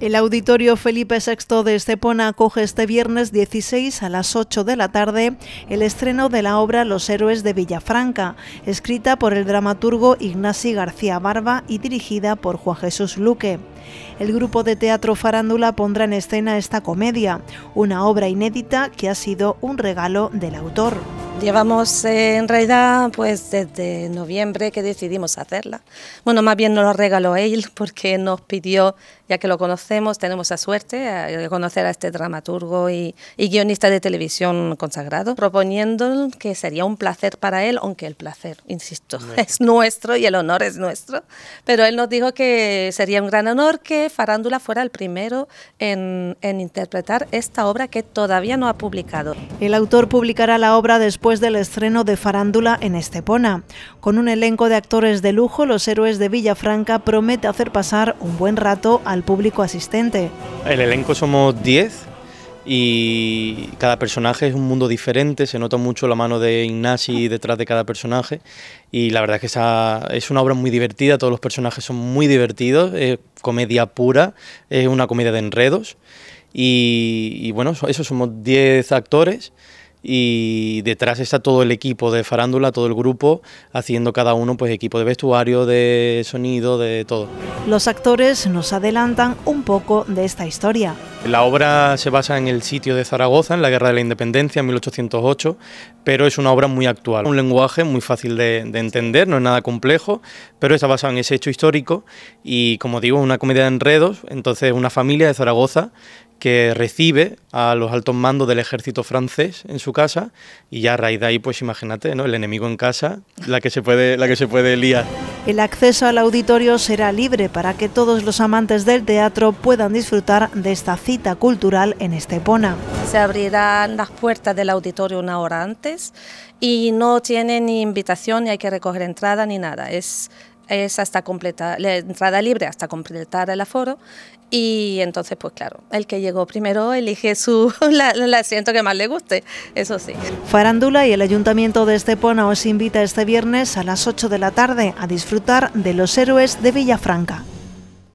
El auditorio Felipe VI de Estepona acoge este viernes 16 a las 8 de la tarde el estreno de la obra Los héroes de Villafranca, escrita por el dramaturgo Ignasi García Barba y dirigida por Juan Jesús Luque. El grupo de teatro Farándula pondrá en escena esta comedia, una obra inédita que ha sido un regalo del autor. Llevamos eh, en realidad pues desde noviembre que decidimos hacerla. Bueno, más bien nos lo regaló él porque nos pidió, ya que lo conocemos, tenemos la suerte de eh, conocer a este dramaturgo y, guionista de televisión consagrado, proponiendo que sería un placer para él, aunque el placer, insisto, es nuestro y el honor es nuestro, pero él nos dijo que sería un gran honor que Farándula fuera el primero en, en interpretar esta obra que todavía no ha publicado. El autor publicará la obra después después del estreno de Farándula en Estepona. Con un elenco de actores de lujo, Los Héroes de Villafranca promete hacer pasar un buen rato al público asistente. El elenco somos 10 y cada personaje es un mundo diferente, se nota mucho la mano de Ignasi detrás de cada personaje y la verdad es que esa, es una obra muy divertida, todos los personajes son muy divertidos, es comedia pura, es una comedia de enredos y, y bueno, eso somos 10 actores y detrás está todo el equipo de farándula, todo el grupo, haciendo cada uno pues equipo de vestuario, de sonido, de todo. Los actores nos adelantan un poco de esta historia. La obra se basa en el sitio de Zaragoza, en la Guerra de la Independencia, en 1808, pero es una obra muy actual. Un lenguaje muy fácil de, entender, no es nada complejo, pero está basado en ese hecho histórico y, como digo, una comedia de enredos. Entonces, una familia de Zaragoza que recibe a los altos mandos del ejército francés en su casa y ya a raíz de ahí, pues imagínate, ¿no? El enemigo en casa, la que se puede, la que se puede liar. El acceso al auditorio será libre para que todos los amantes del teatro puedan disfrutar de esta cultural en Estepona. Se abrirán las puertas del auditorio una hora antes y no tiene ni invitación, ni hay que recoger entrada ni nada. Es es hasta completar, la entrada libre hasta completar el aforo y entonces pues claro, el que llegó primero elige su la, asiento que más le guste, eso sí. Farándula y el Ayuntamiento de Estepona os invita este viernes a las 8 de la tarde a disfrutar de los héroes de Villafranca.